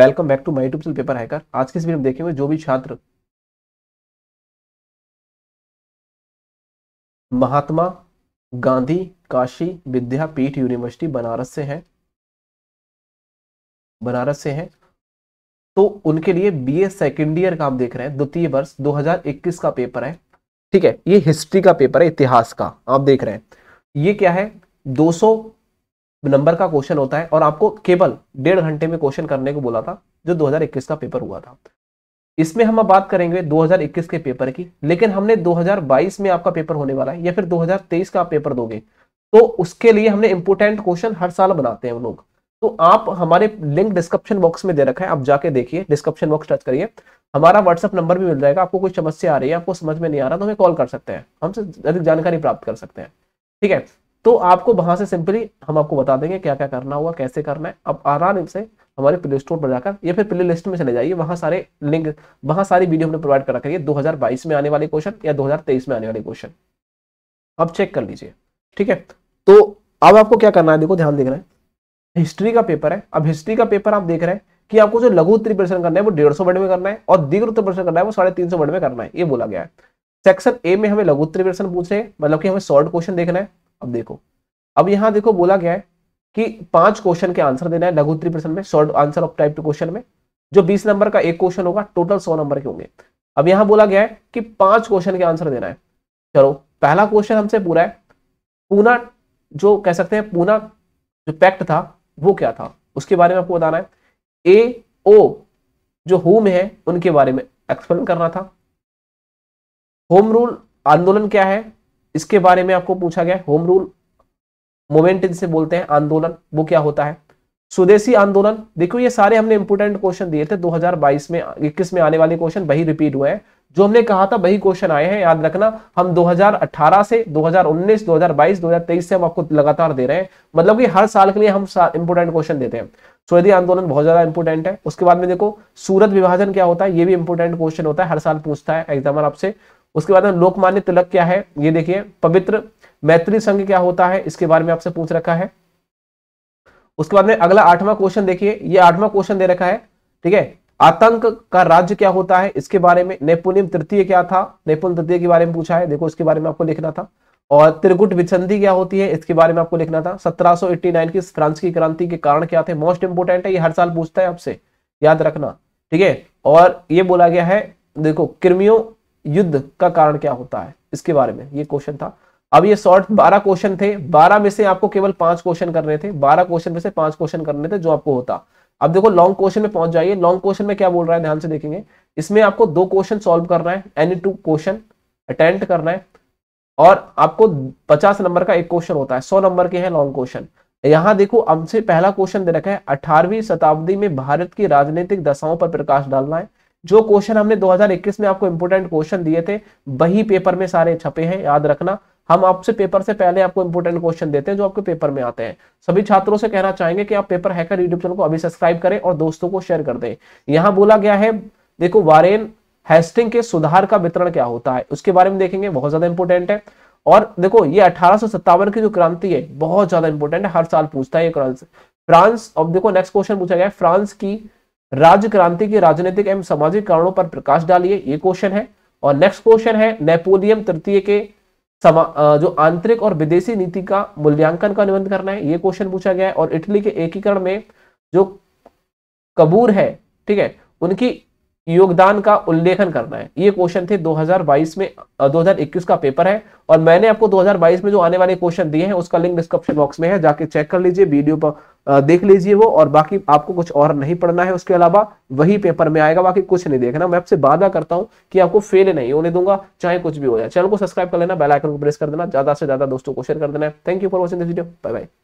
welcome back to my YouTube channel paper hacker आज के इस वीडियो में देखेंगे जो भी छात्र महात्मा गांधी काशी विद्यापीठ यूनिवर्सिटी बनारस से हैं बनारस से हैं तो उनके लिए बीए सेकेंड ईयर का आप देख रहे हैं द्वितीय वर्ष 2021 का पेपर है ठीक है ये हिस्ट्री का पेपर है इतिहास का आप देख रहे हैं ये क्या है 200 नंबर का क्वेश्चन होता है और आपको केवल डेढ़ घंटे में क्वेश्चन करने को बोला था जो 2021 का पेपर हुआ था इसमें हम बात करेंगे 2021 के पेपर की लेकिन हमने 2022 में आपका पेपर होने वाला है या फिर 2023 का आप पेपर दोगे तो उसके लिए हमने इंपोर्टेंट क्वेश्चन हर साल बनाते हैं हम लोग तो आप हमारे लिंक डिस्क्रिप्शन बॉक्स में दे रखा है आप जाके देखिए डिस्क्रिप्शन बॉक्स टच करिए हमारा व्हाट्सअप नंबर भी मिल जाएगा आपको कोई समस्या आ रही है आपको समझ में नहीं आ रहा तो हमें कॉल कर सकते हैं हमसे अधिक जानकारी प्राप्त कर सकते हैं ठीक है तो आपको वहां से सिंपली हम आपको बता देंगे क्या क्या करना होगा कैसे करना है आप आराम से हमारे प्ले स्टोर पर जाकर या फिर प्ले लिस्ट में चले जाइए वहां सारे लिंक वहां सारी वीडियो हमने प्रोवाइड कर रखी है 2022 में आने वाले क्वेश्चन या 2023 में आने वाले क्वेश्चन अब चेक कर लीजिए ठीक है तो अब आपको क्या करना है देखो ध्यान देख रहे हैं हिस्ट्री का पेपर है अब हिस्ट्री का पेपर आप देख रहे हैं कि आपको जो लघु उत्तरी प्रश्न करना है वो डेढ़ सौ वर्ड में करना है और दीर्घ उत्तर प्रश्न करना है वो साढ़े तीन सौ वर्ड में करना है ये बोला गया है सेक्शन ए में हमें लघु उत्तरी प्रश्न पूछे मतलब कि हमें शॉर्ट क्वेश्चन देखना है अब देखो अब यहां देखो बोला गया है कि पांच क्वेश्चन के आंसर देना है लघु उत्तरी प्रश्न में short answer of type two question में जो बीस नंबर का एक क्वेश्चन होगा टोटल सौ नंबर के होंगे अब यहां बोला गया है कि पांच क्वेश्चन के आंसर देना है चलो पहला क्वेश्चन हमसे पूरा है पूना जो कह सकते हैं पूना जो पैक्ट था वो क्या था उसके बारे में आपको बताना है ए ओ जो होम है उनके बारे में एक्सप्लेन करना था होम रूल आंदोलन क्या है इसके बारे में आपको पूछा गया होम रूल मोमेंट इनसे बोलते हैं आंदोलन वो क्या होता है स्वदेशी आंदोलन देखो ये सारे हमने इंपोर्टेंट क्वेश्चन दिए थे 2022 में 21 में आने वाले क्वेश्चन वही रिपीट हुए हैं जो हमने कहा था वही क्वेश्चन आए हैं याद रखना हम 2018 से 2019 2022 2023 से हम आपको लगातार दे रहे हैं मतलब कि हर साल के लिए हम इंपोर्टेंट क्वेश्चन देते हैं स्वदेशी आंदोलन बहुत ज्यादा इंपोर्टेंट है उसके बाद में देखो सूरत विभाजन क्या होता है ये भी इंपोर्टेंट क्वेश्चन होता है हर साल पूछता है एग्जामर आपसे उसके बाद में लोकमान्य तिलक क्या है ये देखिए पवित्र मैत्री संघ क्या होता है इसके बारे में आपसे पूछ रखा है उसके बाद में अगला आठवां क्वेश्चन देखिए ये आठवां क्वेश्चन दे रखा है ठीक है आतंक का राज्य क्या होता है इसके बारे में नेपुलियम तृतीय क्या था नेपुल तृतीय के बारे में पूछा है देखो इसके बारे में आपको लिखना था और त्रिकुट विचंदी क्या होती है इसके बारे में आपको लिखना था 1789 की फ्रांस की क्रांति के कारण क्या थे मोस्ट इंपोर्टेंट है ये हर साल पूछता है आपसे याद रखना ठीक है और ये बोला गया है देखो क्रिमियो युद्ध का कारण क्या होता है इसके बारे में ये क्वेश्चन था अब ये शॉर्ट बारह क्वेश्चन थे बारह में से आपको केवल पांच क्वेश्चन करने थे बारह क्वेश्चन में से पांच क्वेश्चन करने थे जो आपको होता अब देखो लॉन्ग क्वेश्चन में पहुंच जाइए लॉन्ग क्वेश्चन में क्या बोल रहा है ध्यान से देखेंगे इसमें आपको दो क्वेश्चन सॉल्व करना है एनी टू क्वेश्चन अटेंड करना है और आपको पचास नंबर का एक क्वेश्चन होता है सौ नंबर के हैं लॉन्ग क्वेश्चन यहां देखो हमसे पहला क्वेश्चन दे रखा है अठारहवीं शताब्दी में भारत की राजनीतिक दशाओं पर प्रकाश डालना है जो क्वेश्चन हमने 2021 में आपको इंपोर्टेंट क्वेश्चन दिए थे वही पेपर में सारे छपे हैं याद रखना हम आपसे पेपर से पहले आपको इंपोर्टेंट क्वेश्चन देते हैं जो आपके पेपर में आते हैं सभी छात्रों से कहना चाहेंगे कि आप पेपर हैकर यूट्यूब चैनल को अभी सब्सक्राइब करें और दोस्तों को शेयर कर दें यहां बोला गया है देखो वारेन हेस्टिंग के सुधार का वितरण क्या होता है उसके बारे में देखेंगे बहुत ज्यादा इंपोर्टेंट है और देखो ये अठारह की जो क्रांति है बहुत ज्यादा इंपोर्टेंट है हर साल पूछता है ये फ्रांस अब देखो नेक्स्ट क्वेश्चन पूछा गया है फ्रांस की राज्य क्रांति के राजनीतिक एवं सामाजिक कारणों पर प्रकाश डालिए ये क्वेश्चन है और नेक्स्ट क्वेश्चन है नेपोलियन तृतीय के जो आंतरिक और विदेशी नीति का मूल्यांकन का निबंध करना है ये क्वेश्चन पूछा गया है और इटली के एकीकरण में जो कबूर है ठीक है उनकी योगदान का उल्लेखन करना है ये क्वेश्चन थे 2022 में 2021 का पेपर है और मैंने आपको 2022 में जो आने वाले क्वेश्चन दिए हैं उसका लिंक डिस्क्रिप्शन बॉक्स में है जाके चेक कर लीजिए वीडियो पर देख लीजिए वो और बाकी आपको कुछ और नहीं पढ़ना है उसके अलावा वही पेपर में आएगा बाकी कुछ नहीं देखना मैं आपसे वादा करता हूँ कि आपको फेल नहीं होने दूंगा चाहे कुछ भी हो जाए चैनल को सब्सक्राइब कर लेना बेलाइकन को प्रेस कर देना ज्यादा से ज्यादा दोस्तों को शेयर कर देना thank you for watching this video bye bye